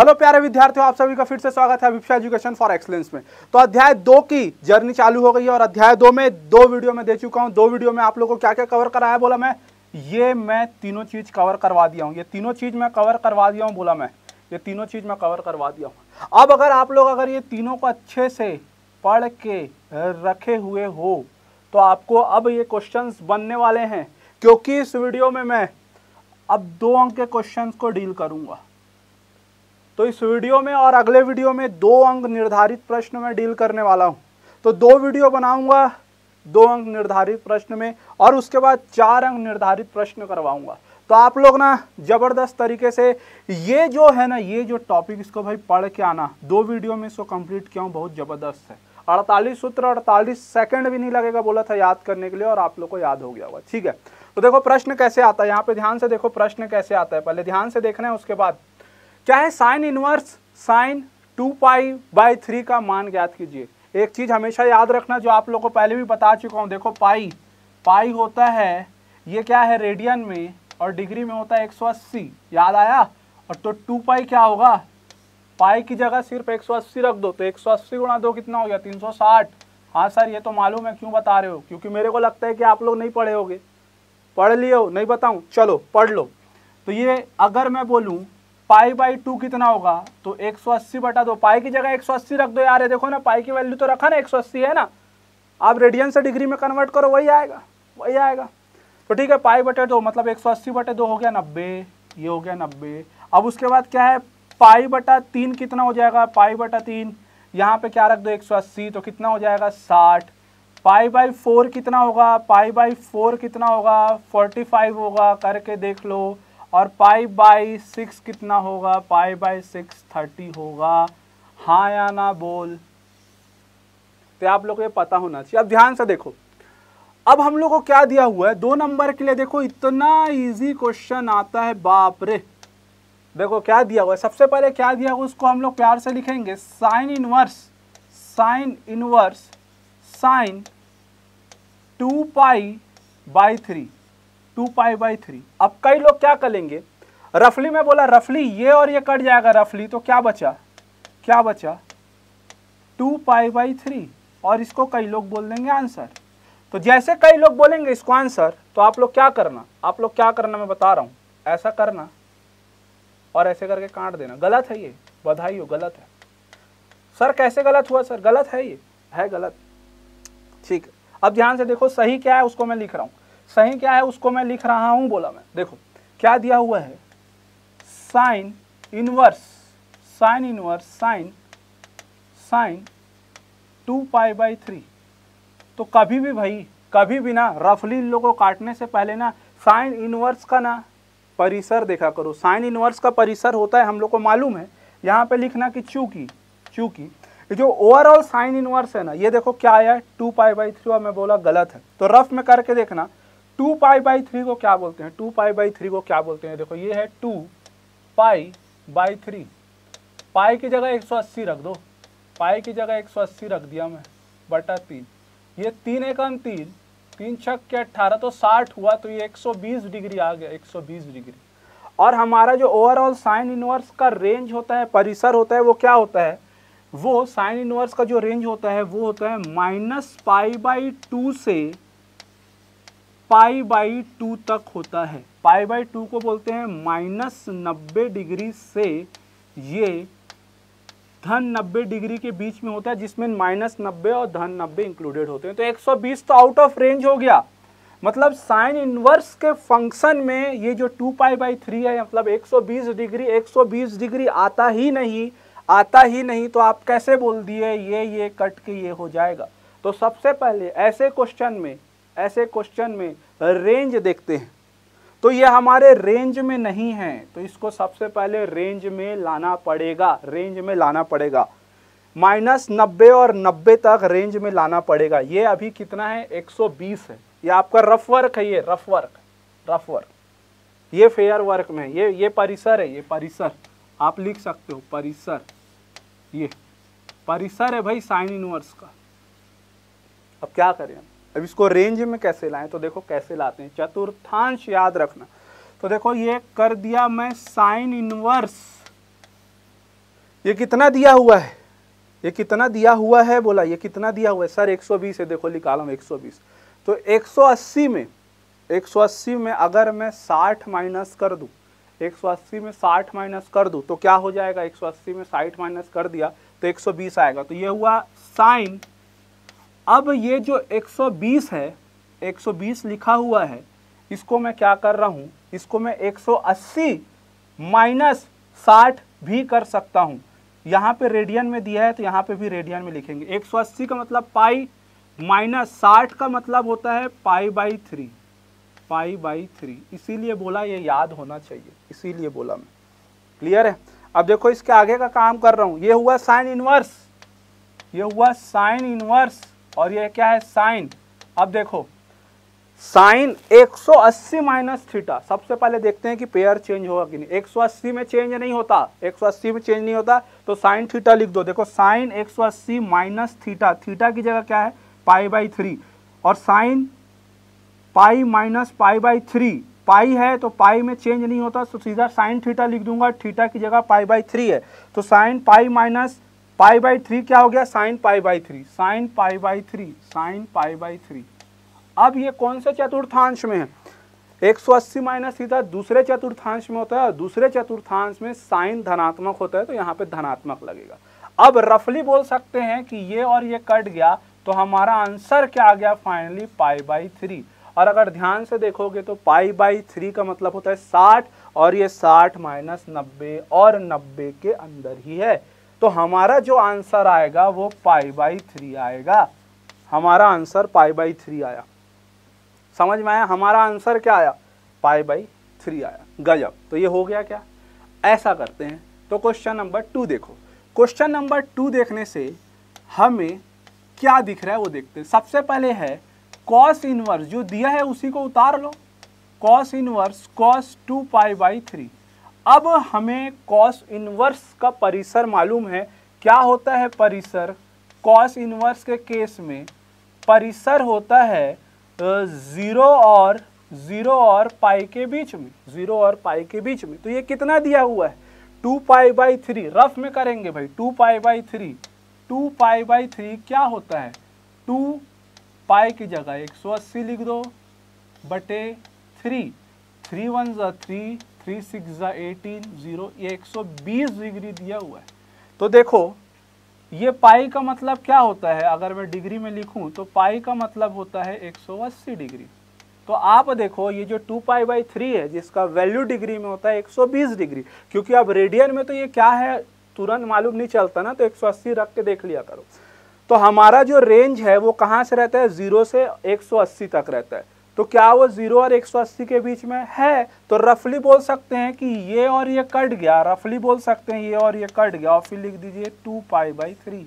hello प्यारे विद्यार्थियों आप सभी का फिर से स्वागत है अभिप्सा एजुकेशन फॉर एक्सलेंस में तो अध्याय दो की जर्नी चालू हो गई है और अध्याय दो में दो वीडियो में दे चुका हूं दो वीडियो में आप लोगों को क्या क्या कवर कराया बोला मैं ये मैं तीनों चीज़ कवर करवा दिया हूँ ये तीनों चीज़ मैं कवर करवा दिया हूँ बोला मैं ये तीनों चीज़ मैं कवर करवा दिया हूँ अब अगर आप लोग अगर ये तीनों को अच्छे से पढ़ के रखे हुए हो तो आपको अब ये क्वेश्चन बनने वाले हैं क्योंकि इस वीडियो में मैं अब दो अंक के क्वेश्चन को डील करूंगा तो इस वीडियो में और अगले वीडियो में दो अंक निर्धारित प्रश्न में डील करने वाला हूँ तो दो वीडियो बनाऊंगा दो अंक निर्धारित प्रश्न में और उसके बाद चार अंक निर्धारित प्रश्न करवाऊंगा तो आप लोग ना ज़बरदस्त तरीके से ये जो है ना ये जो टॉपिक इसको भाई पढ़ के आना दो वीडियो में इसको कंप्लीट किया हूँ बहुत ज़बरदस्त है अड़तालीस सूत्र अड़तालीस सेकंड भी नहीं लगेगा बोला था याद करने के लिए और आप लोग को याद हो गया होगा ठीक है तो देखो प्रश्न कैसे आता है यहाँ पे ध्यान से देखो प्रश्न कैसे आता है पहले ध्यान से देखना है उसके बाद क्या है sine inverse sine two pi by three का मान ज्ञात कीजिए एक चीज़ हमेशा याद रखना जो आप लोग को पहले भी बता चुका हूँ देखो पाई पाई होता है ये क्या है रेडियन में और डिग्री में होता है 180 याद आया और तो टू पाई क्या होगा पाई की जगह सिर्फ 180 रख दो तो 180 सौ अस्सी गुणा दो कितना हो गया 360 हाँ सर ये तो मालूम है क्यों बता रहे हो क्योंकि मेरे को लगता है कि आप लोग नहीं पढ़े होगे पढ़ लिए हो नहीं बताऊँ चलो पढ़ लो तो ये अगर मैं बोलूँ पाई बाई टू कितना होगा तो एक सौ अस्सी बटा दो पाई की जगह एक सौ अस्सी रख दो यार ये देखो ना पाई की वैल्यू तो रखा ना एक सौ अस्सी है ना आप रेडियन से डिग्री में कन्वर्ट करो वही आएगा वही आएगा तो ठीक है पाई बटे दो मतलब एक सौ अस्सी बटे दो हो गया नब्बे ये हो गया नब्बे अब उसके बाद क्या है पाई बटा तीन कितना हो जाएगा पाई बटा तीन यहाँ पे क्या रख दो एक सौ अस्सी तो कितना हो जाएगा साठ पाई बाई फोर कितना होगा पाई बाई फोर कितना होगा फोर्टी फाइव होगा करके देख लो और पाई बाई सिक्स कितना होगा पाई बाई सिक्स थर्टी होगा हाँ या ना बोल तो आप लोग को ये पता होना चाहिए अब ध्यान से देखो अब हम लोग को क्या दिया हुआ है दो नंबर के लिए देखो इतना इजी क्वेश्चन आता है बाप रे देखो क्या दिया हुआ है सबसे पहले क्या दिया हुआ उसको हम लोग प्यार से लिखेंगे sine inverse sine inverse sine two pi by three two pi by three अब कई लोग क्या करेंगे रफली में बोला रफली ये और ये कट जाएगा रफली तो क्या बचा क्या बचा टू पाई बाई थ्री और इसको कई लोग बोल देंगे आंसर तो जैसे कई लोग बोलेंगे इसको आंसर तो आप लोग क्या करना आप लोग क्या करना मैं बता रहा हूँ ऐसा करना और ऐसे करके काट देना गलत है ये बधाई हो गलत है सर कैसे गलत हुआ सर गलत है ये है गलत ठीक अब ध्यान से देखो सही क्या है उसको मैं लिख रहा हूँ सही क्या है उसको मैं लिख रहा हूं बोला मैं देखो क्या दिया हुआ है sine inverse sine inverse sine sine two pi by three तो कभी भी भाई कभी भी ना रफली इन लोगों को काटने से पहले ना साइन इनवर्स का ना परिसर देखा करो साइन इनवर्स का परिसर होता है हम लोग को मालूम है यहाँ पे लिखना कि चूंकि चूंकि जो ओवरऑल साइन इनवर्स है ना ये देखो क्या आया टू पाई बाई थ्री और मैं बोला गलत है तो रफ में करके देखना टू पाई बाई थ्री को क्या बोलते हैं टू पाई बाई थ्री को क्या बोलते हैं देखो ये है two pi by three pi की जगह एक सौ अस्सी रख दो पाई की जगह एक सौ अस्सी रख दिया मैं बटा तीन ये तीन एकम तीन तीन छक के अट्ठारह तो साठ हुआ तो ये एक सौ बीस डिग्री आ गया एक सौ बीस डिग्री और हमारा जो ओवरऑल साइन इनवर्स का रेंज होता है परिसर होता है वो क्या होता है वो साइन इनवर्स का जो रेंज होता है वो होता है माइनस पाई बाई टू से पाई बाई टू तक होता है पाई बाई टू को बोलते हैं माइनस नब्बे डिग्री से ये धन नब्बे डिग्री के बीच में होता है जिसमें माइनस नब्बे और धन नब्बे इंक्लूडेड होते हैं तो 120 तो आउट ऑफ रेंज हो गया मतलब साइन इनवर्स के फंक्शन में ये जो टू पाई बाई थ्री है मतलब 120 डिग्री 120 डिग्री आता ही नहीं आता ही नहीं तो आप कैसे बोल दिए ये ये कट के ये हो जाएगा तो सबसे पहले ऐसे क्वेश्चन में ऐसे क्वेश्चन में रेंज देखते हैं तो ये हमारे रेंज में नहीं है तो इसको सबसे पहले रेंज में लाना पड़ेगा रेंज में लाना पड़ेगा माइनस नब्बे और नब्बे तक रेंज में लाना पड़ेगा ये अभी कितना है 120 है ये आपका रफ वर्क है ये रफ वर्क रफ वर्क ये फेयर वर्क में ये ये परिसर है ये परिसर आप लिख सकते हो परिसर ये परिसर है भाई साइन इनवर्स का अब क्या करें अब इसको रेंज में कैसे लाएं तो देखो कैसे लाते हैं चतुर्थांश याद रखना तो देखो ये कर दिया मैं साइन इनवर्स ये कितना दिया हुआ है ये कितना दिया हुआ है बोला ये कितना दिया हुआ है सर 120 है देखो निकालो 120 तो 180 में 180 में अगर मैं 60 माइनस कर सौ 180 में 60 माइनस कर दू तो क्या हो जाएगा 180 में 60 माइनस कर दिया तो 120 आएगा तो ये हुआ साइन अब ये जो 120 है 120 लिखा हुआ है इसको मैं क्या कर रहा हूँ इसको मैं 180 माइनस साठ भी कर सकता हूँ यहाँ पे रेडियन में दिया है तो यहाँ पे भी रेडियन में लिखेंगे 180 का मतलब पाई माइनस साठ का मतलब होता है pi by three pi by three इसीलिए बोला ये याद होना चाहिए इसीलिए बोला मैं क्लियर है अब देखो इसके आगे का काम कर रहा हूँ ये हुआ साइन इनवर्स ये हुआ साइन इनवर्स और ये क्या है साइन अब देखो साइन 180 सौ अस्सी माइनस थीटा सबसे पहले देखते हैं कि पेयर चेंज होगा कि नहीं 180 में चेंज नहीं होता 180 में चेंज नहीं होता तो साइन थीटा लिख दो देखो साइन 180 सौ अस्सी माइनस थीटा थीटा की जगह क्या है पाई बाई थ्री और sine pi minus pi by three pi है तो पाई में चेंज नहीं होता तो सीधा साइन थीटा लिख दूंगा थीटा की जगह पाई बाई है तो sine pi minus pi by three क्या हो गया sine pi by three sine pi by three sine pi by three अब ये कौन से चतुर्थांश में है 180 माइनस सीधा दूसरे चतुर्थांश में होता है दूसरे चतुर्थांश में साइन धनात्मक होता है तो यहाँ पे धनात्मक लगेगा अब रफली बोल सकते हैं कि ये और ये कट गया तो हमारा आंसर क्या आ गया फाइनली पाई बाई थ्री और अगर ध्यान से देखोगे तो पाई बाई थ्री का मतलब होता है साठ और ये साठ माइनस नब्बे और नब्बे के अंदर ही है तो हमारा जो आंसर आएगा वो पाई बाई थ्री आएगा हमारा आंसर पाई बाई थ्री आया समझ में आया हमारा आंसर क्या आया पाई बाई थ्री आया गजब तो ये हो गया क्या ऐसा करते हैं तो क्वेश्चन नंबर टू देखो क्वेश्चन नंबर टू देखने से हमें क्या दिख रहा है वो देखते हैं सबसे पहले है कॉस इनवर्स जो दिया है उसी को उतार लो cos inverse cos two pi by three अब हमें कॉस इनवर्स का परिसर मालूम है क्या होता है परिसर कॉस इनवर्स के केस में परिसर होता है ज़ीरो और ज़ीरो और पाई के बीच में ज़ीरो और पाई के बीच में तो ये कितना दिया हुआ है two pi by three rough में करेंगे भाई two pi by three two pi by three क्या होता है टू पाई की जगह एक सौ अस्सी लिख दो बटे थ्री थ्री वन ज़ा थ्री थ्री सिक्स ज़ा एटीन ज़ीरो ये एक सौ बीस डिग्री दिया हुआ है तो देखो ये पाई का मतलब क्या होता है अगर मैं डिग्री में लिखूं तो पाई का मतलब होता है एक सौ अस्सी डिग्री तो आप देखो ये जो टू पाई बाई थ्री है जिसका वैल्यू डिग्री में होता है एक सौ बीस डिग्री क्योंकि अब रेडियन में तो ये क्या है तुरंत मालूम नहीं चलता ना तो एक सौ अस्सी रख के देख लिया करो तो हमारा जो रेंज है वो कहाँ से रहता है ज़ीरो से एक सौ अस्सी तक रहता है तो क्या वो जीरो और एक सौ अस्सी के बीच में है तो रफली बोल सकते हैं कि ये और ये कट गया रफली बोल सकते हैं ये और ये कट गया और फिर लिख दीजिए two pi by three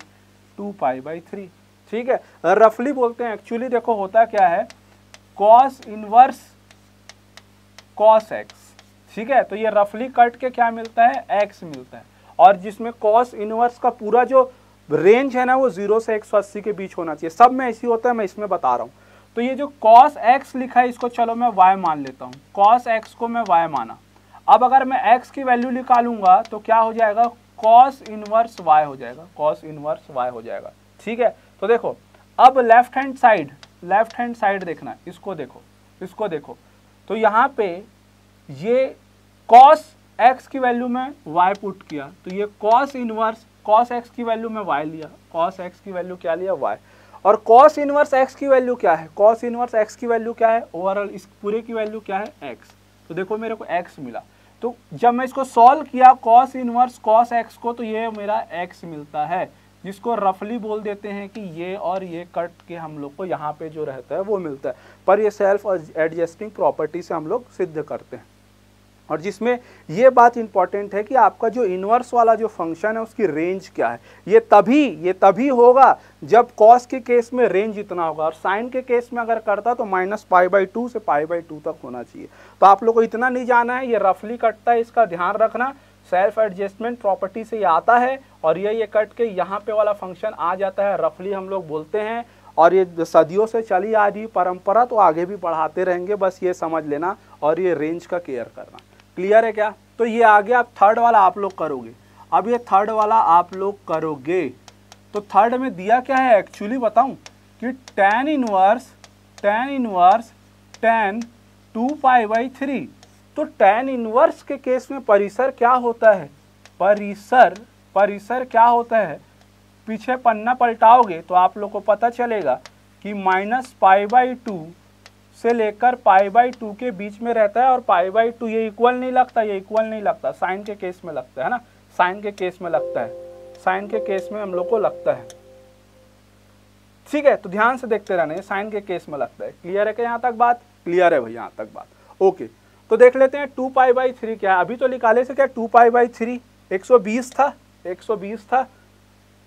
two pi by three ठीक है रफली बोलते हैं एक्चुअली देखो होता क्या है कॉस इनवर्स कॉस एक्स ठीक है तो ये रफली कट के क्या मिलता है एक्स मिलता है और जिसमें कॉस इनवर्स का पूरा जो रेंज है ना वो जीरो से एक सौ अस्सी के बीच होना चाहिए सब में ऐसी होता है मैं इसमें बता रहा हूं तो ये जो कॉस एक्स लिखा है इसको चलो मैं वाई मान लेता हूँ कॉस एक्स को मैं वाई माना अब अगर मैं एक्स की वैल्यू निकालूंगा तो क्या हो जाएगा कॉस इनवर्स वाई हो जाएगा कॉस इनवर्स वाई हो जाएगा ठीक है तो देखो अब left hand side left hand side देखना इसको देखो इसको देखो तो यहाँ पे ये कॉस एक्स की वैल्यू में वाई पुट किया तो ये कॉस इनवर्स कॉस एक्स की वैल्यू में वाई लिया कॉस एक्स की वैल्यू क्या लिया वाई और कॉस इनवर्स एक्स की वैल्यू क्या है कॉस इनवर्स एक्स की वैल्यू क्या है ओवरऑल इस पूरे की वैल्यू क्या है एक्स तो देखो मेरे को एक्स मिला तो जब मैं इसको सॉल्व किया कॉस इनवर्स कॉस एक्स को तो ये मेरा एक्स मिलता है जिसको रफली बोल देते हैं कि ये और ये कट के हम लोग को यहाँ पे जो रहता है वो मिलता है पर ये सेल्फ एडजस्टिंग प्रॉपर्टी से हम लोग सिद्ध करते हैं और जिसमें ये बात इंपॉर्टेंट है कि आपका जो इन्वर्स वाला जो फंक्शन है उसकी रेंज क्या है ये तभी ये तभी होगा जब कॉस के केस में रेंज इतना होगा और साइन के केस में अगर करता तो माइनस पाई बाई टू से पाई बाई टू तक होना चाहिए तो आप लोग को इतना नहीं जाना है ये रफली कटता है इसका ध्यान रखना सेल्फ एडजस्टमेंट प्रॉपर्टी से ये आता है और ये ये कट के यहाँ पे वाला फंक्शन आ जाता है रफली हम लोग बोलते हैं और ये सदियों से चली आ रही परंपरा तो आगे भी बढ़ाते रहेंगे बस ये समझ लेना और ये रेंज का केयर करना क्लियर है क्या तो ये आ गया थर्ड वाला आप लोग करोगे अब ये थर्ड वाला आप लोग करोगे तो थर्ड में दिया क्या है एक्चुअली बताऊं कि tan inverse tan inverse tan two five by three तो टेन इनवर्स के केस में परिसर क्या होता है परिसर परिसर क्या होता है पीछे पन्ना पलटाओगे तो आप लोग को पता चलेगा कि माइनस फाइव बाई टू से लेकर पाई बाई टू के बीच में रहता है और पाई बाई टू ये इक्वल नहीं लगता ये इक्वल नहीं लगता साइन के केस में लगता है ना साइन के केस में लगता है साइन के केस में हम लोग को लगता है ठीक है तो ध्यान से देखते रहना साइन के केस में लगता है क्लियर है क्या यहाँ तक बात क्लियर है भाई यहाँ तक बात ओके तो देख लेते हैं टू पाई बाई थ्री क्या है अभी तो निकाले से क्या टू पाई बाई थ्री एक सौ बीस था एक सौ बीस था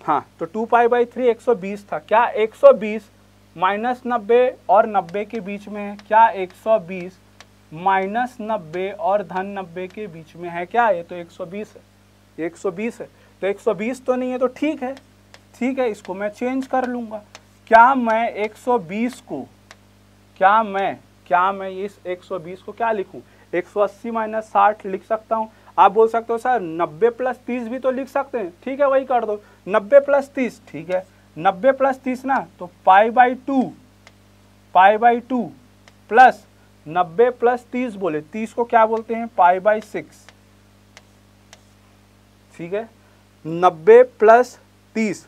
हाँ तो टू पाई बाई थ्री एक सौ बीस था क्या एक सौ बीस माइनस नब्बे और नब्बे के बीच में है क्या एक सौ बीस माइनस नब्बे और धन नब्बे के बीच में है क्या ये तो एक सौ बीस है एक सौ बीस है तो एक सौ बीस तो नहीं है तो ठीक है ठीक है इसको मैं चेंज कर लूँगा क्या मैं एक सौ बीस को क्या मैं क्या मैं इस एक सौ बीस को क्या लिखूँ एक सौ अस्सी माइनस साठ लिख सकता हूँ आप बोल सकते हो सर नब्बे प्लस तीस भी तो लिख सकते हैं ठीक है वही कर दो नब्बे प्लस तीस ठीक है नब्बे प्लस तीस ना तो pi by two pi by two plus नब्बे प्लस तीस बोले तीस को क्या बोलते हैं पाई बाई सिक्स ठीक है नब्बे प्लस तीस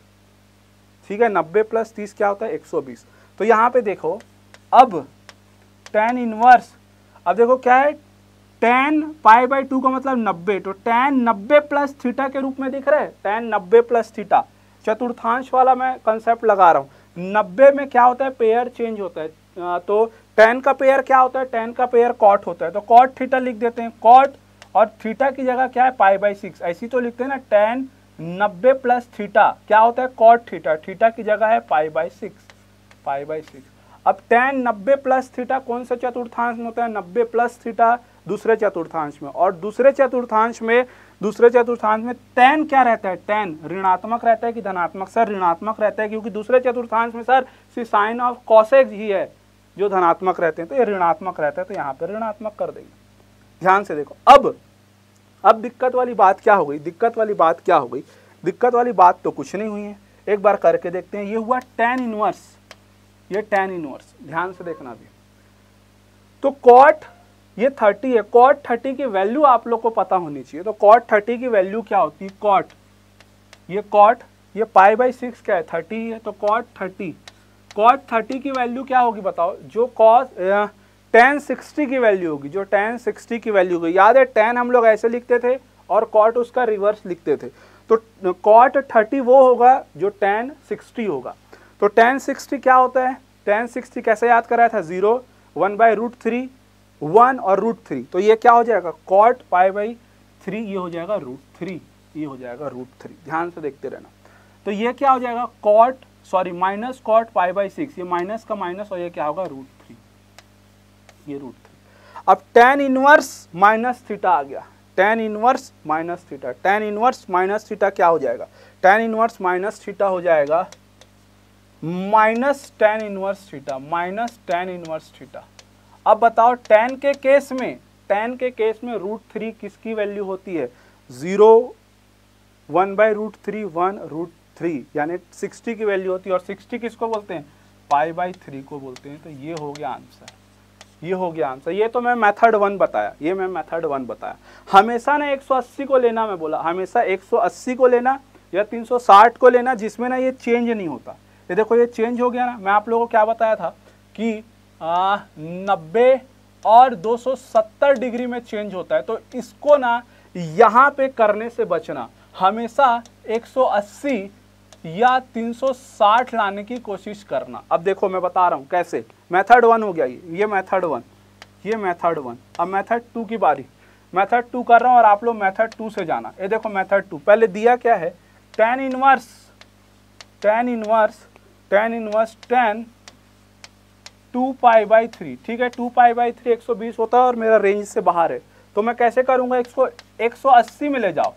ठीक है नब्बे प्लस तीस क्या होता है एक सौ बीस तो यहां पे देखो अब टेन इनवर्स अब देखो क्या है टेन पाई बाई टू का मतलब नब्बे तो टेन नब्बे प्लस थीटा के रूप में दिख रहा है टेन नब्बे प्लस थीटा चतुर्थांश वाला मैं कंसेप्ट लगा रहा हूँ नब्बे में क्या होता है पेयर तो चेंज होता है तो टेन का पेयर क्या होता है टेन का पेयर कॉट होता है तो कॉट थीटा लिख देते हैं कॉट और थीटा की जगह क्या है पाई बाई सिक्स ऐसी तो लिखते हैं ना टेन नब्बे प्लस थीटा क्या होता है कॉट थीटा थीटा की जगह है pi by six pi by six अब टेन नब्बे प्लस थीटा कौन सा चतुर्थांश में होता है नब्बे प्लस थीटा दूसरे चतुर्थांश में और दूसरे चतुर्थांश में दूसरे चतुर्थांश में टेन क्या रहता है टेन ऋणात्मक रहता है कि धनात्मक सर ऋणात्मक रहता है क्योंकि दूसरे चतुर्थांश में sir C sine of cosec ही है जो धनात्मक रहते हैं तो ये ऋणात्मक रहता है तो यहाँ पर ऋणात्मक कर देंगे ध्यान से देखो अब अब दिक्कत वाली बात क्या हो गई दिक्कत वाली बात क्या हो गई दिक्कत वाली बात तो कुछ नहीं हुई है एक बार करके देखते हैं ये हुआ टेन इनवर्स ये टेन इनवर्स ध्यान से देखना भी तो कॉट ये 30 है कॉट 30 की वैल्यू आप लोग को पता होनी चाहिए तो कॉट 30 की वैल्यू क्या होती है कॉट ये कॉट ये पाई बाई सिक्स क्या है 30 है तो कॉट 30 कॉट 30 की वैल्यू क्या होगी बताओ जो कॉस टेन सिक्सटी की वैल्यू होगी जो टेन सिक्सटी की वैल्यू होगी याद है टेन हम लोग ऐसे लिखते थे और कॉट उसका रिवर्स लिखते थे तो कॉट थर्टी वो होगा जो टेन सिक्सटी होगा तो टेन सिक्सटी क्या होता है टेन सिक्सटी कैसे याद कराया था zero one by root three one और रूट थ्री तो ये क्या हो जाएगा कॉट पाई बाई थ्री ये हो जाएगा रूट थ्री ये हो जाएगा रूट थ्री ध्यान से देखते रहना तो ये क्या हो जाएगा cot sorry minus cot pi by six ये माइनस का माइनस और ये क्या होगा रूट थ्री ये रूट थ्री अब टेन इनवर्स माइनस थीटा आ गया tan inverse minus theta tan inverse minus theta क्या हो जाएगा टेन इनवर्स माइनस थीटा हो जाएगा minus tan inverse theta minus tan inverse theta अब बताओ टेन के केस में टेन के केस में रूट थ्री किसकी वैल्यू होती है zero one by root three one root three यानी सिक्सटी की वैल्यू होती है और सिक्सटी किसको बोलते हैं पाई बाई थ्री को बोलते हैं तो ये हो गया आंसर ये हो गया आंसर ये तो मैं मेथड वन बताया ये मैं मेथड वन बताया हमेशा ना 180 को लेना मैं बोला हमेशा 180 को लेना या 360 को लेना जिसमें ना ये चेंज नहीं होता ये देखो ये चेंज हो गया ना मैं आप लोगों को क्या बताया था कि नब्बे और 270 डिग्री में चेंज होता है तो इसको ना यहाँ पे करने से बचना हमेशा 180 या 360 लाने की कोशिश करना अब देखो मैं बता रहा हूँ कैसे मेथड वन हो गया ये ये मेथड वन ये मेथड वन अब मेथड टू की बारी मेथड टू कर रहा हूँ और आप लोग मेथड टू से जाना ये देखो मेथड टू पहले दिया क्या है tan inverse tan inverse tan inverse tan two pi by three ठीक है टू पाई बाई थ्री एक सौ बीस होता है और मेरा रेंज से बाहर है तो मैं कैसे करूँगा इसको एक सौ अस्सी में ले जाओ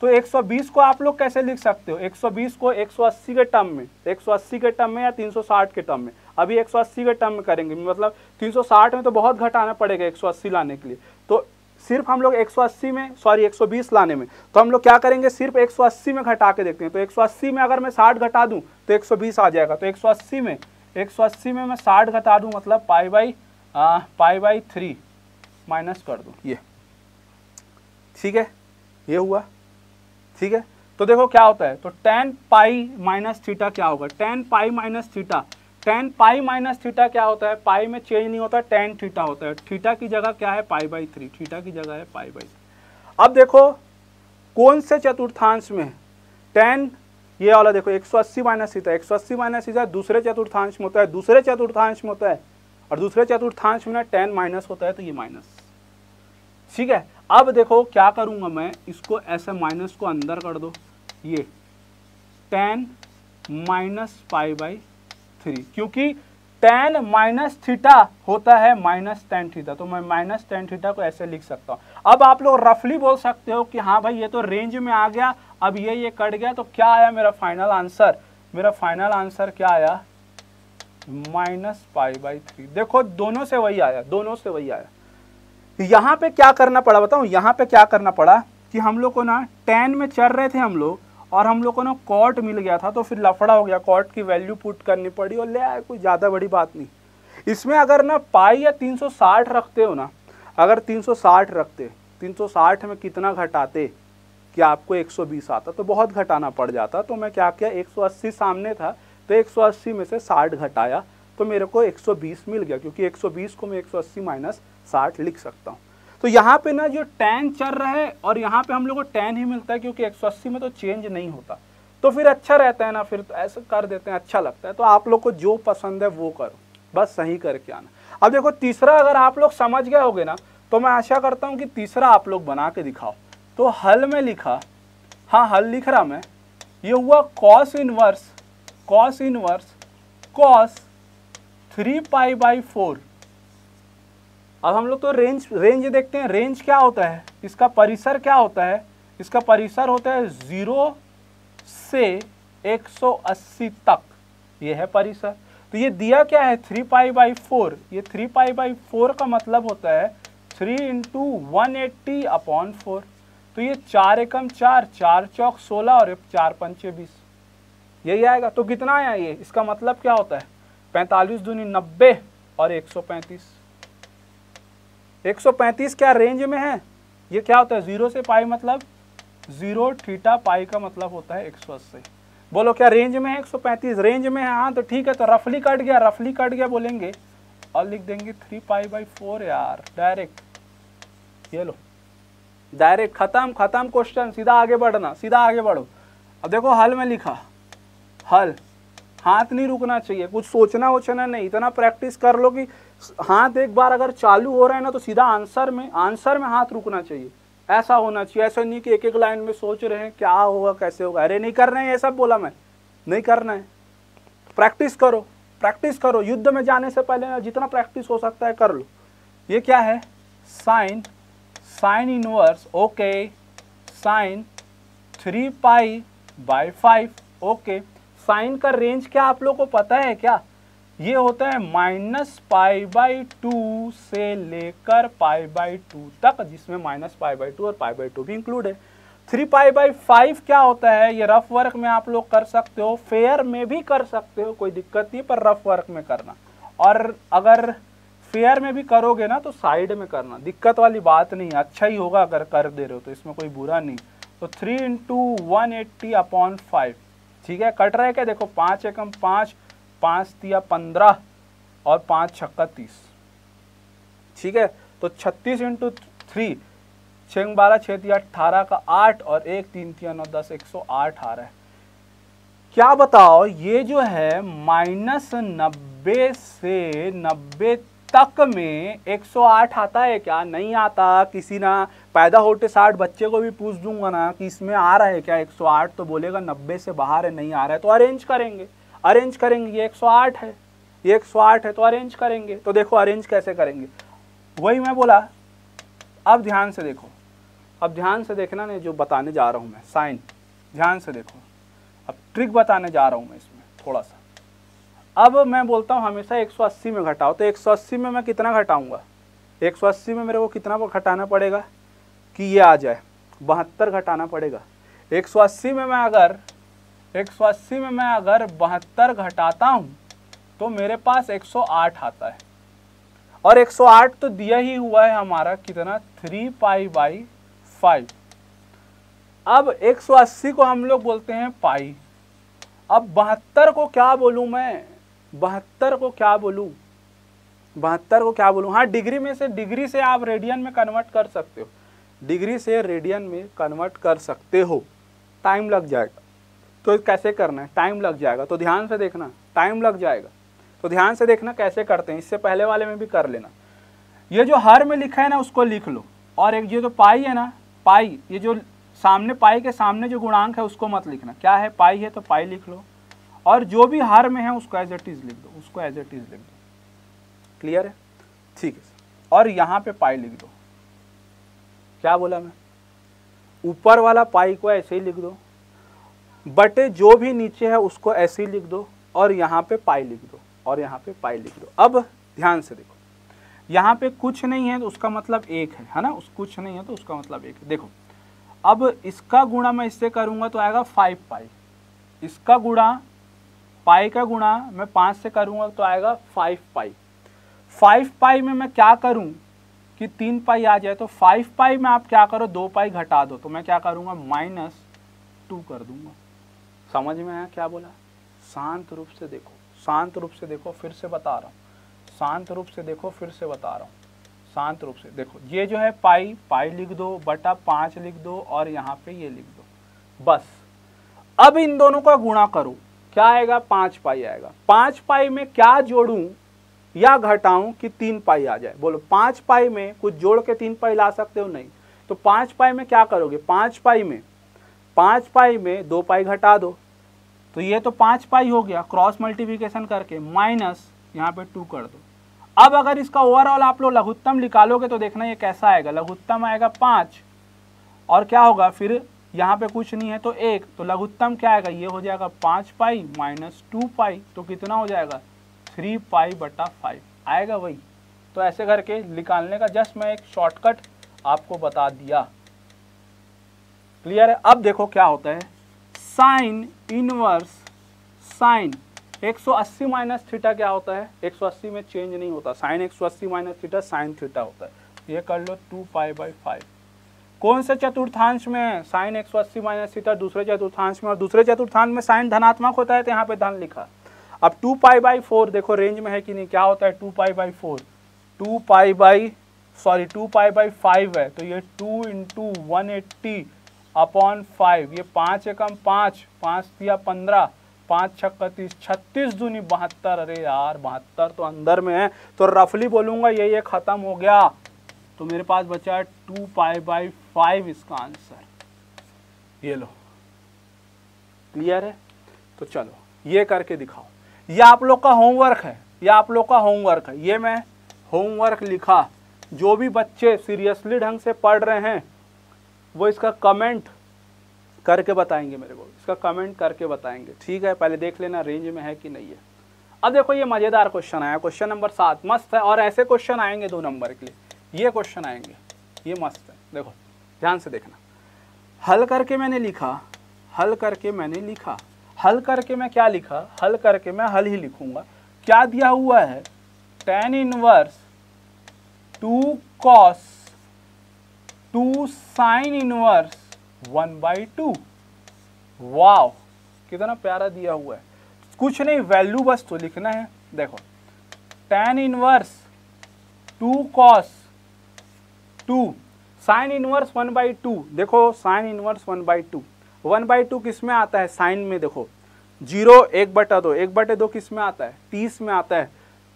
तो एक सौ बीस को आप लोग कैसे लिख सकते हो एक सौ बीस को एक सौ अस्सी के टर्म में एक सौ अस्सी के टर्म में या तीन सौ साठ के टर्म में अभी एक सौ अस्सी के टर्म में करेंगे मतलब तीन सौ साठ में तो बहुत घटाना पड़ेगा एक सौ अस्सी लाने के लिए तो सिर्फ हम लोग 180 में सॉरी 120 लाने में तो हम लोग क्या करेंगे सिर्फ 180 में घटा के देखते हैं तो 180 में अगर मैं 60 घटा दूं तो 120 आ जाएगा तो 180 में एक सौ अस्सी में मैं साठ घटा दूं मतलब pi by pi by three minus कर दूं ये ठीक है ये हुआ ठीक है तो देखो क्या होता है तो टेन पाई माइनस थीटा क्या होगा tan pi minus theta tan pi minus theta क्या होता है पाई में चेंज नहीं होता टेन थीटा होता है थीटा की जगह क्या है पाई बाई थ्री थीटा की जगह है पाई बाई अब देखो कौन से चतुर्थांश में टेन ये वाला देखो एक सौ अस्सी माइनस सीता एक सौ अस्सी माइनस थीटा दूसरे चतुर्थांश में होता है दूसरे चतुर्थांश में होता है और दूसरे चतुर्थांश में ना टेन माइनस होता है तो ये माइनस ठीक है अब देखो क्या करूंगा मैं इसको ऐसे माइनस को अंदर कर दो ये tan minus pi by three क्योंकि टेन माइनस थीटा होता है माइनस टेन थीटा तो मैं माइनस टेन थीटा को ऐसे लिख सकता हूं अब आप लोग रफली बोल सकते हो कि हाँ भाई ये तो रेंज में आ गया अब ये ये कट गया तो क्या आया मेरा फाइनल आंसर मेरा फाइनल आंसर क्या आया माइनस पाई बाई थ्री देखो दोनों से वही आया दोनों से वही आया यहाँ पे क्या करना पड़ा बताऊ यहाँ पे क्या करना पड़ा कि हम लोग को ना टेन में चल रहे थे हम लोग और हम लोग को ना कॉट मिल गया था तो फिर लफड़ा हो गया कॉट की वैल्यू पुट करनी पड़ी और ले आया कोई ज़्यादा बड़ी बात नहीं इसमें अगर ना पाई या 360 रखते हो ना अगर 360 रखते 360 में कितना घटाते कि आपको 120 आता तो बहुत घटाना पड़ जाता तो मैं क्या किया 180 सामने था तो 180 में से 60 घटाया तो मेरे को 120 मिल गया क्योंकि 120 को मैं 180 माइनस साठ लिख सकता हूँ तो यहाँ पे ना जो टैन चल रहा है और यहाँ पे हम लोग को टैन ही मिलता है क्योंकि 180 में तो चेंज नहीं होता तो फिर अच्छा रहता है ना फिर तो ऐसा कर देते हैं अच्छा लगता है तो आप लोग को जो पसंद है वो करो बस सही करके आना अब देखो तीसरा अगर आप लोग समझ गए होगे ना तो मैं आशा करता हूँ कि तीसरा आप लोग बना के दिखाओ तो हल में लिखा हाँ हल लिख रहा मैं ये हुआ cos inverse cos inverse cos three pi by four अब हम लोग तो रेंज रेंज देखते हैं रेंज क्या होता है इसका परिसर क्या होता है इसका परिसर होता है ज़ीरो से एक सौ अस्सी तक ये है परिसर तो ये दिया क्या है थ्री पाई बाई फोर ये थ्री पाई बाई फोर का मतलब होता है three into one eighty upon four तो ये चार एकम चार चार चौक सोलह और चार पंचे बीस यही आएगा तो कितना आया ये इसका मतलब क्या होता है पैंतालीस दूनी नब्बे और एक सौ पैंतीस एक सौ पैंतीस क्या रेंज में है ये क्या होता है जीरो से पाई मतलब जीरो थीटा पाई का मतलब होता है एक सौ अस्सी बोलो क्या रेंज में है एक सौ पैंतीस रेंज में है हाँ तो ठीक है तो रफली कट गया रफली कट गया बोलेंगे और लिख देंगे थ्री पाई बाई फोर यार डायरेक्ट ये लो डायरेक्ट खत्म खत्म क्वेश्चन सीधा आगे बढ़ना सीधा आगे बढ़ो अब देखो हल में लिखा हल हाथ नहीं रुकना चाहिए कुछ सोचना वोचना नहीं इतना प्रैक्टिस कर लो कि हाथ एक बार अगर चालू हो रहा है ना तो सीधा आंसर में आंसर में हाथ रुकना चाहिए ऐसा होना चाहिए ऐसा नहीं कि एक एक लाइन में सोच रहे हैं क्या होगा कैसे होगा अरे नहीं करना है ये सब बोला मैं नहीं करना है प्रैक्टिस करो प्रैक्टिस करो युद्ध में जाने से पहले ना जितना प्रैक्टिस हो सकता है कर लो ये क्या है sine sine inverse okay sine three pi by five okay sine का रेंज क्या आप लोग को पता है क्या ये होता है माइनस पाई बाई टू से लेकर पाई बाई टू तक जिसमें माइनस पाई बाई टू और पाई बाई टू भी इंक्लूड है थ्री पाई बाई फाइव क्या होता है ये रफ वर्क में आप लोग कर सकते हो फेयर में भी कर सकते हो कोई दिक्कत नहीं पर रफ वर्क में करना और अगर फेयर में भी करोगे ना तो साइड में करना दिक्कत वाली बात नहीं है अच्छा ही होगा अगर कर दे रहे हो तो इसमें कोई बुरा नहीं तो three into one eighty upon five ठीक है कट रहा है क्या देखो पाँच एकम पाँच पाँच तिया पंद्रह और पाँच छक्का तीस ठीक है तो छत्तीस इंटू थ्री छः बारह छः तिया अट्ठारह का आठ और एक तीन तिया नौ दस एक सौ आठ आ रहा है क्या बताओ ये जो है माइनस नब्बे से नब्बे तक में 108 आता है क्या नहीं आता किसी ना पैदा होते साठ बच्चे को भी पूछ दूंगा ना कि इसमें आ रहा है क्या 108 तो बोलेगा 90 से बाहर है नहीं आ रहा है तो अरेंज करेंगे अरेंज करेंगे ये 108 है ये 108 है तो अरेंज करेंगे तो देखो अरेंज कैसे करेंगे वही मैं बोला अब ध्यान से देखो अब ध्यान से देखना नहीं जो बताने जा रहा हूँ मैं साइन ध्यान से देखो अब ट्रिक बताने जा रहा हूँ मैं इसमें थोड़ा सा अब मैं बोलता हूँ हमेशा 180 में घटाओ तो 180 में मैं कितना घटाऊँगा 180 में मेरे को कितना घटाना पड़ेगा कि ये आ जाए बहत्तर घटाना पड़ेगा 180 में मैं अगर 180 में मैं अगर बहत्तर घटाता हूँ तो मेरे पास 108 आता है और 108 तो दिया ही हुआ है हमारा कितना थ्री पाई बाई फाइव अब 180 को हम लोग बोलते हैं पाई अब बहत्तर को क्या बोलूँ मैं बहत्तर को क्या बोलूँ बहत्तर को क्या बोलूँ हाँ डिग्री में से डिग्री से आप रेडियन में कन्वर्ट कर सकते हो डिग्री से रेडियन में कन्वर्ट कर सकते हो टाइम लग जाएगा तो कैसे करना है टाइम लग जाएगा तो ध्यान से देखना टाइम लग जाएगा तो ध्यान से देखना कैसे करते हैं इससे पहले वाले में भी कर लेना ये जो हर में लिखा है ना उसको लिख लो और एक ये जो पाई है ना पाई ये जो सामने पाई के सामने जो गुणांक है उसको मत लिखना क्या है पाई है तो पाई लिख लो और जो भी हार में है उसको एज एट इज लिख दो उसको एज एट इज लिख दो क्लियर है ठीक है और यहाँ पे पाई लिख दो क्या बोला मैं ऊपर वाला पाई को ऐसे ही लिख दो बटे जो भी नीचे है उसको ऐसे ही लिख दो और यहाँ पे पाई लिख दो और यहाँ पे पाई लिख दो अब ध्यान से देखो यहाँ पे कुछ नहीं है तो उसका मतलब एक है है ना उस कुछ नहीं है तो उसका मतलब एक है देखो अब इसका गुणा मैं इससे करूँगा तो आएगा फाइव पाई इसका गुणा पाई का गुणा मैं पाँच से करूँगा तो आएगा फाइव पाई फाइव पाई में मैं क्या करूँ कि तीन पाई आ जाए तो फाइव पाई में आप क्या करो दो पाई घटा दो तो मैं क्या करूँगा माइनस टू कर दूंगा समझ में आया क्या बोला शांत रूप से देखो शांत रूप से देखो फिर से बता रहा हूँ शांत रूप से देखो फिर से बता रहा हूँ शांत रूप से देखो ये जो है पाई पाई लिख दो बटा पाँच लिख दो और यहाँ पे ये लिख दो बस अब इन दोनों का गुणा करो क्या आएगा पाँच पाई आएगा पाँच पाई में क्या जोड़ू या घटाऊं कि तीन पाई आ जाए बोलो पांच पाई में कुछ जोड़ के तीन पाई ला सकते हो नहीं तो पाँच पाई में क्या करोगे पाँच पाई में पाँच पाई में दो पाई घटा दो तो ये तो पांच पाई हो गया क्रॉस मल्टीप्लिकेशन करके माइनस यहाँ पे टू कर दो अब अगर इसका ओवरऑल आप लोग लघुत्तम निकालोगे तो देखना ये कैसा आएगा लघुत्तम आएगा पाँच और क्या होगा फिर यहाँ पे कुछ नहीं है तो एक तो लघुत्तम क्या आएगा ये हो जाएगा पाँच पाई माइनस टू पाई तो कितना हो जाएगा थ्री पाई बटा फाइव आएगा वही तो ऐसे करके निकालने का जस्ट मैं एक शॉर्टकट आपको बता दिया क्लियर है अब देखो क्या होता है sine inverse sine 180 minus theta क्या होता है 180 में चेंज नहीं होता sine 180 minus theta sine theta होता है ये कर लो टू पाई बाई फाइव कौन से चतुर्थांश में साइन एक सौ अस्सी माइनस थीटा दूसरे चतुर्थांश में और दूसरे चतुर्थांश में साइन धनात्मक होता है तो यहाँ पे धन लिखा अब टू पाई बाई फोर देखो रेंज में है कि नहीं क्या होता है two pi by four two pi by sorry two pi by five है तो ये two into one eighty upon five ये पाँच एकम पाँच पाँच दिया पंद्रह पाँच छत्तीस छत्तीस दूनी बहत्तर अरे यार बहत्तर तो अंदर में है तो रफली बोलूँगा ये ये ख़त्म हो गया तो मेरे पास बचा है टू पाई बाई फाइव इसका आंसर ये लो क्लियर है तो चलो ये करके दिखाओ ये आप लोग का होमवर्क है ये आप लोग का होमवर्क है ये मैं होमवर्क लिखा जो भी बच्चे सीरियसली ढंग से पढ़ रहे हैं वो इसका कमेंट करके बताएंगे मेरे को इसका कमेंट करके बताएंगे ठीक है पहले देख लेना रेंज में है कि नहीं है अब देखो ये मज़ेदार क्वेश्चन आया क्वेश्चन नंबर सात मस्त है और ऐसे क्वेश्चन आएंगे दो नंबर के लिए ये क्वेश्चन आएंगे ये मस्त है देखो ध्यान से देखना हल करके मैंने लिखा हल करके मैंने लिखा हल करके मैं क्या लिखा हल करके मैं हल ही लिखूंगा क्या दिया हुआ है tan inverse two cos two sine inverse one by two wow कितना प्यारा दिया हुआ है कुछ नहीं वैल्यू बस तो लिखना है देखो tan inverse two cos two sine inverse one by two देखो sine inverse one by two one by two किस में आता है साइन में देखो जीरो एक बटा दो एक बटे दो किस में आता है तीस में आता है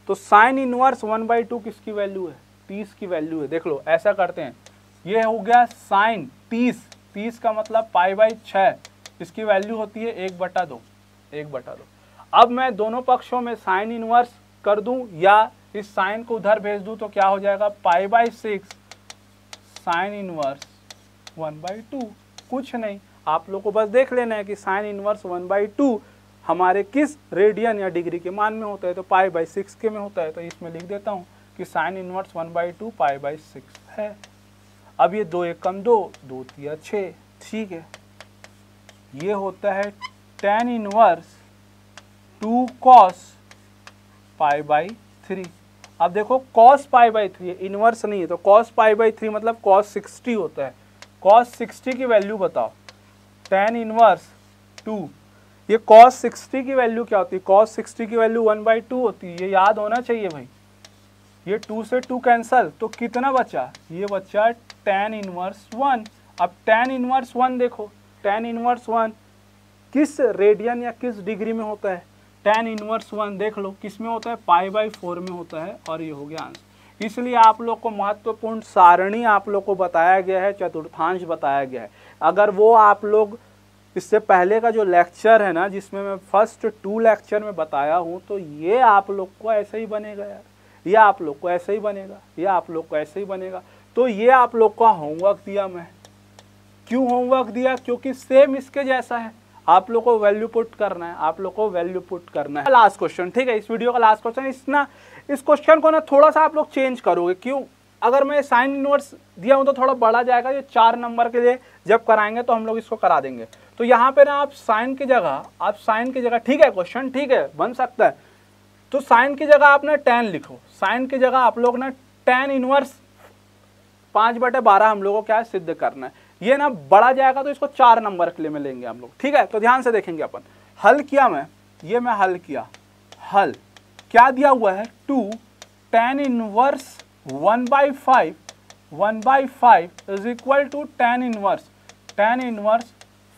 तो sine inverse one by two किसकी वैल्यू है तीस की वैल्यू है देख लो ऐसा करते हैं ये हो गया साइन तीस तीस का मतलब पाई बाई छः इसकी वैल्यू होती है एक बटा दो एक बटा दो अब मैं दोनों पक्षों में साइन इनवर्स कर दूं या इस साइन को उधर भेज दूं तो क्या हो जाएगा pi by six sine inverse one by two कुछ नहीं आप लोग को बस देख लेना है कि sine inverse one by two हमारे किस रेडियन या डिग्री के मान में होता है तो पाई बाई सिक्स के में होता है तो इसमें लिख देता हूँ कि sine inverse one by two pi by six है अब ये दो एक कम दो दो तिया छः ठीक है ये होता है tan inverse two cos pi by three अब देखो कॉस पाई बाई थ्री है इन्वर्स नहीं है तो कॉस पाई बाई थ्री मतलब कॉस सिक्सटी होता है कॉस सिक्सटी की वैल्यू बताओ टेन इनवर्स टू ये कॉस सिक्सटी की वैल्यू क्या होती है कॉस सिक्सटी की वैल्यू वन बाई टू होती है ये याद होना चाहिए भाई ये टू से टू कैंसल तो कितना बचा ये बचा टेन इनवर्स वन अब टेन इनवर्स वन देखो टेन इनवर्स वन किस रेडियन या किस डिग्री में होता है टेन इनवर्स वन देख लो किस में होता है पाई बाई फोर में होता है और ये हो गया आंसर इसलिए आप लोग को महत्वपूर्ण सारणी आप लोग को बताया गया है चतुर्थांश बताया गया है अगर वो आप लोग इससे पहले का जो लेक्चर है ना जिसमें मैं फर्स्ट टू लेक्चर में बताया हूँ तो ये आप लोग को ऐसे ही बनेगा यार ये आप लोग को ऐसे ही बनेगा ये आप लोग को ऐसे ही बनेगा तो ये आप लोग का होमवर्क दिया मैं क्यों होमवर्क दिया क्योंकि सेम इसके जैसा है आप लोग को वैल्यू पुट करना है आप लोग को वैल्यू पुट करना है लास्ट क्वेश्चन ठीक है इस वीडियो का लास्ट क्वेश्चन इस ना इस क्वेश्चन को ना थोड़ा सा आप लोग चेंज करोगे क्यों अगर मैं साइन इनवर्स दिया हूँ तो थोड़ा बढ़ा जाएगा ये चार नंबर के लिए जब कराएंगे तो हम लोग इसको करा देंगे तो यहाँ पे ना आप साइन की जगह आप साइन की जगह ठीक है क्वेश्चन ठीक है बन सकता है तो साइन की जगह आप ना टेन लिखो साइन की जगह आप लोग ना टेन इनवर्स पाँच बटे बारह हम लोगों को क्या है सिद्ध करना है ये ना बढ़ा जाएगा तो इसको चार नंबर के लिए में लेंगे हम लोग ठीक है तो ध्यान से देखेंगे अपन हल किया मैं ये मैं हल किया हल क्या दिया हुआ है two tan inverse one by five one by five is equal to tan inverse tan inverse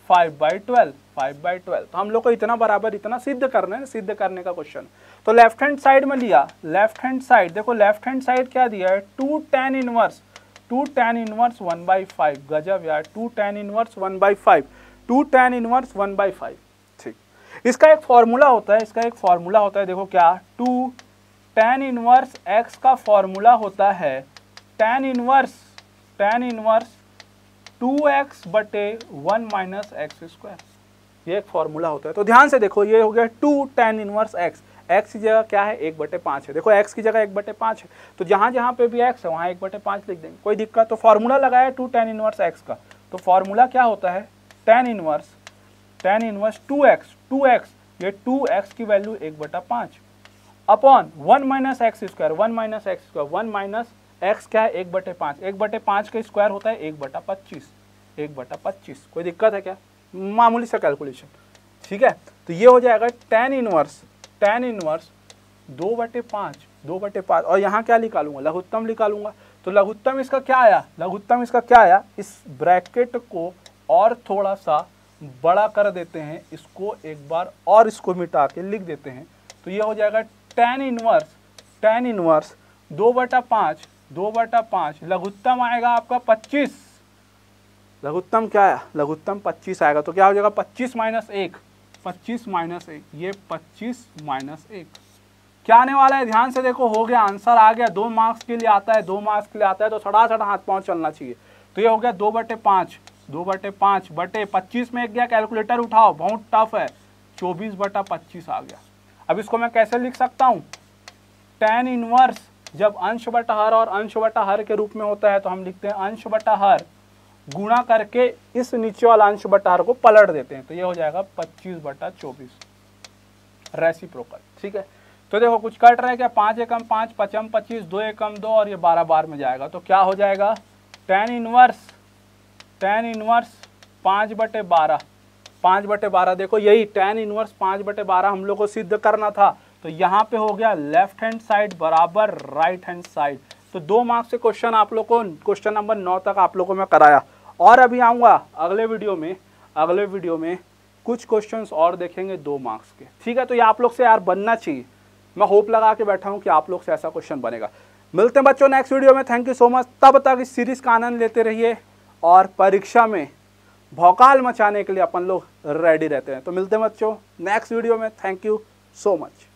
five by twelve five by twelve तो हम लोग को इतना बराबर इतना सिद्ध करना है सिद्ध करने का क्वेश्चन तो लेफ्ट हैंड साइड में लिया लेफ्ट हैंड साइड देखो लेफ्ट हैंड साइड क्या दिया है two tan inverse two tan inverse one by five गजब यार two tan inverse one by five two tan inverse one by five ठीक इसका एक फॉर्मूला होता है इसका एक फॉर्मूला होता है देखो क्या टू टेन इनवर्स एक्स का फॉर्मूला होता है tan inverse tan inverse two x बटे वन माइनस एक्स स्क्वायर ये एक फॉर्मूला होता है तो ध्यान से देखो ये हो गया two tan inverse x x की जगह क्या है एक बटे पाँच है देखो एक्स की जगह एक बटे पाँच है तो जहाँ जहाँ पे भी एक्स है वहाँ एक बटे पाँच लिख देंगे कोई दिक्कत तो फार्मूला लगाया टू टेन इनवर्स एक्स का तो फार्मूला क्या होता है tan inverse tan inverse two x two x ये टू एक्स की वैल्यू एक बटा पाँच upon one minus x square one minus x square one minus x क्या है एक बटे पाँच एक बटे पाँच का स्क्वायर होता है एक बटा पच्चीस एक बटा पच्चीस कोई दिक्कत है क्या मामूली सा कैलकुलेशन ठीक है तो ये हो जाएगा टेन इनवर्स टेन इनवर्स दो बटे पाँच दो बटे पाँच और यहाँ क्या निकालूंगा लघुत्तम निकालूंगा तो लघुत्तम इसका क्या आया लघुत्तम इसका क्या आया इस ब्रैकेट को और थोड़ा सा बड़ा कर देते हैं इसको एक बार और इसको मिटा के लिख देते हैं तो ये हो जाएगा टेन इनवर्स टेन इनवर्स दो बटा पाँच दो बटा पाँच लघुत्तम आएगा आपका पच्चीस लघुत्तम क्या आया लघुत्तम पच्चीस आएगा तो क्या हो जाएगा पच्चीस माइनस एक पच्चीस माइनस एक ये पच्चीस माइनस एक क्या आने वाला है ध्यान से देखो हो गया आंसर आ गया दो मार्क्स के लिए आता है दो मार्क्स के लिए आता है तो सड़ासड़ हाथ पाँव चलना चाहिए तो ये हो गया दो बटे पाँच दो बटे पाँच बटे पच्चीस में एक गया कैलकुलेटर उठाओ बहुत टफ है चौबीस बटा पच्चीस आ गया अब इसको मैं कैसे लिख सकता हूँ टेन इनवर्स जब अंश बटा हर और अंश बटा हर के रूप में होता है तो हम लिखते हैं अंश बटा हर गुणा करके इस नीचे वाला अंश बटार आर को पलट देते हैं तो ये हो जाएगा पच्चीस बटा चौबीस रेसिप्रोकल ठीक है तो देखो कुछ कट रहा है क्या पाँच एकम पाँच पचम पच्चीस दो एकम दो और ये बारह बार में जाएगा तो क्या हो जाएगा टेन इनवर्स टेन इनवर्स पाँच बटे बारह पाँच बटे बारह देखो यही टेन इनवर्स पाँच बटे बारह हम लोग को सिद्ध करना था तो यहाँ पे हो गया लेफ्ट हैंड साइड बराबर राइट हैंड साइड तो दो मार्क्स से क्वेश्चन आप लोग को क्वेश्चन नंबर नौ तक आप लोग को मैं कराया और अभी आऊँगा अगले वीडियो में अगले वीडियो में कुछ क्वेश्चंस और देखेंगे दो मार्क्स के ठीक है तो ये आप लोग से यार बनना चाहिए मैं होप लगा के बैठा हूँ कि आप लोग से ऐसा क्वेश्चन बनेगा मिलते हैं बच्चों नेक्स्ट वीडियो में थैंक यू सो मच तब तक इस सीरीज़ का आनंद लेते रहिए और परीक्षा में भौकाल मचाने के लिए अपन लोग रेडी रहते हैं तो मिलते हैं बच्चों नेक्स्ट वीडियो में थैंक यू सो मच